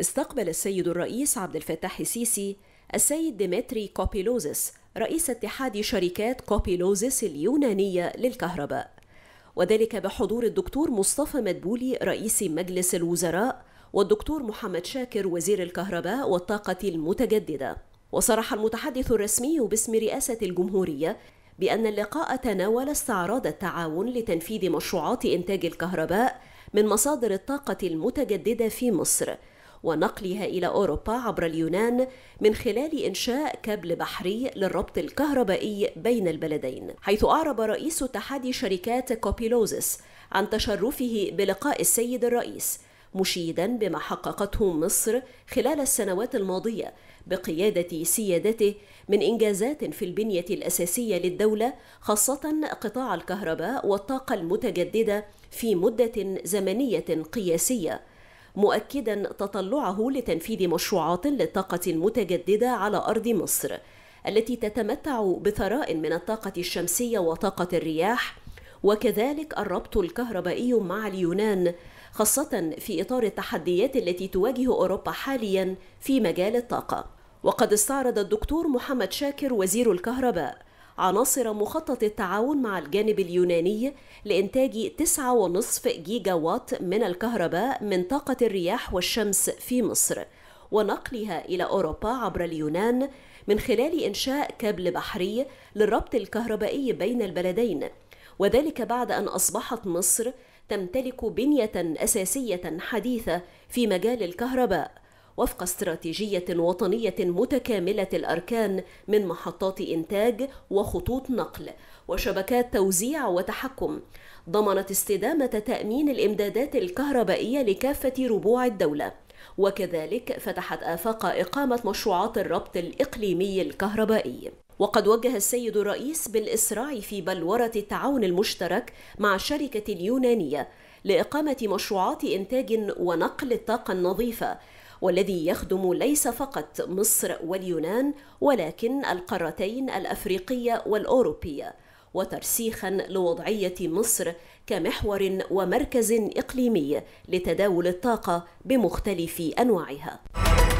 استقبل السيد الرئيس عبد الفتاح السيسي السيد ديمتري كوبيلوزس رئيس اتحاد شركات كوبيلوزس اليونانية للكهرباء وذلك بحضور الدكتور مصطفى مدبولي رئيس مجلس الوزراء والدكتور محمد شاكر وزير الكهرباء والطاقة المتجددة وصرح المتحدث الرسمي باسم رئاسة الجمهورية بأن اللقاء تناول استعراض التعاون لتنفيذ مشروعات إنتاج الكهرباء من مصادر الطاقة المتجددة في مصر ونقلها إلى أوروبا عبر اليونان من خلال إنشاء كابل بحري للربط الكهربائي بين البلدين حيث أعرب رئيس اتحاد شركات كوبيلوزس عن تشرفه بلقاء السيد الرئيس مشيدا بما حققته مصر خلال السنوات الماضيه بقياده سيادته من انجازات في البنيه الاساسيه للدوله خاصه قطاع الكهرباء والطاقه المتجدده في مده زمنيه قياسيه مؤكدا تطلعه لتنفيذ مشروعات للطاقة المتجددة على أرض مصر التي تتمتع بثراء من الطاقة الشمسية وطاقة الرياح وكذلك الربط الكهربائي مع اليونان خاصة في إطار التحديات التي تواجه أوروبا حاليا في مجال الطاقة وقد استعرض الدكتور محمد شاكر وزير الكهرباء عناصر مخطط التعاون مع الجانب اليوناني لإنتاج 9.5 جيجا وات من الكهرباء من طاقة الرياح والشمس في مصر ونقلها إلى أوروبا عبر اليونان من خلال إنشاء كابل بحري للربط الكهربائي بين البلدين وذلك بعد أن أصبحت مصر تمتلك بنية أساسية حديثة في مجال الكهرباء وفق استراتيجية وطنية متكاملة الأركان من محطات إنتاج وخطوط نقل وشبكات توزيع وتحكم ضمنت استدامة تأمين الإمدادات الكهربائية لكافة ربوع الدولة وكذلك فتحت آفاق إقامة مشروعات الربط الإقليمي الكهربائي وقد وجه السيد الرئيس بالإسراع في بلورة التعاون المشترك مع الشركة اليونانية لإقامة مشروعات إنتاج ونقل الطاقة النظيفة والذي يخدم ليس فقط مصر واليونان ولكن القارتين الافريقيه والاوروبيه وترسيخا لوضعيه مصر كمحور ومركز اقليمي لتداول الطاقه بمختلف انواعها